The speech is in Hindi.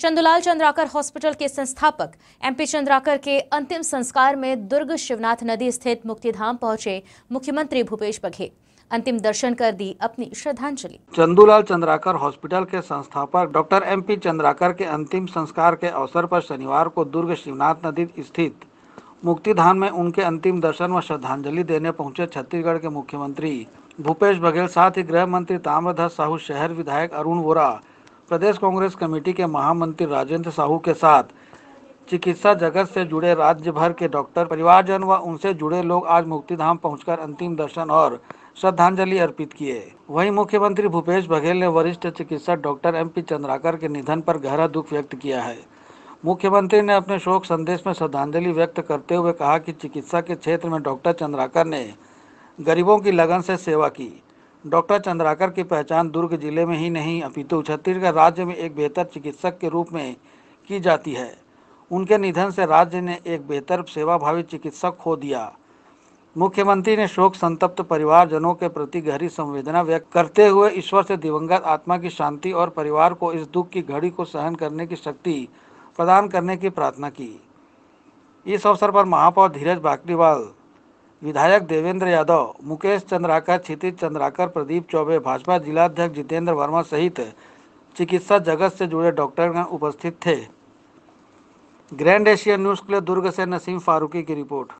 चंदुलाल चंद्राकर हॉस्पिटल के संस्थापक एमपी चंद्राकर के अंतिम संस्कार में दुर्ग शिवनाथ नदी स्थित मुक्तिधाम पहुंचे मुख्यमंत्री भूपेश बघेल अंतिम दर्शन कर दी अपनी श्रद्धांजलि चंदूलाल चंद्राकर हॉस्पिटल के संस्थापक डॉक्टर पी चंद्राकर के अंतिम संस्कार के अवसर पर शनिवार को दुर्ग शिवनाथ नदी स्थित मुक्तिधाम में उनके अंतिम दर्शन व श्रद्धांजलि देने पहुंचे छत्तीसगढ़ के मुख्यमंत्री भूपेश बघेल साथ ही गृह मंत्री ताम्रध्वज साहू शहर विधायक अरुण वोरा प्रदेश कांग्रेस कमेटी के महामंत्री राजेंद्र साहू के साथ चिकित्सा जगत से जुड़े राज्य भर के डॉक्टर परिवारजन व उनसे जुड़े लोग आज मुक्तिधाम पहुंचकर अंतिम दर्शन और श्रद्धांजलि अर्पित किए वहीं मुख्यमंत्री भूपेश बघेल ने वरिष्ठ चिकित्सक डॉक्टर एम पी चंद्राकर के निधन पर गहरा दुख व्यक्त किया है मुख्यमंत्री ने अपने शोक संदेश में श्रद्धांजलि व्यक्त करते हुए कहा कि चिकित्सा के क्षेत्र में डॉक्टर चंद्राकर ने गरीबों की लगन से सेवा की डॉक्टर चंद्राकर की पहचान दुर्ग जिले में ही नहीं अपितु छत्तीसगढ़ राज्य में एक बेहतर चिकित्सक के रूप में की जाती है उनके निधन से राज्य ने एक बेहतर सेवाभावी चिकित्सक खो दिया मुख्यमंत्री ने शोक संतप्त परिवारजनों के प्रति गहरी संवेदना व्यक्त करते हुए ईश्वर से दिवंगत आत्मा की शांति और परिवार को इस दुख की घड़ी को सहन करने की शक्ति प्रदान करने की प्रार्थना की इस अवसर पर महापौर धीरज बाकरीवाल विधायक देवेंद्र यादव मुकेश चंद्राकर क्षितिज चंद्राकर प्रदीप चौबे भाजपा जिलाध्यक्ष जितेंद्र वर्मा सहित चिकित्सा जगत से जुड़े डॉक्टर उपस्थित थे ग्रैंड एशिया न्यूज़ के लिए दुर्ग से नसीम फारूकी की रिपोर्ट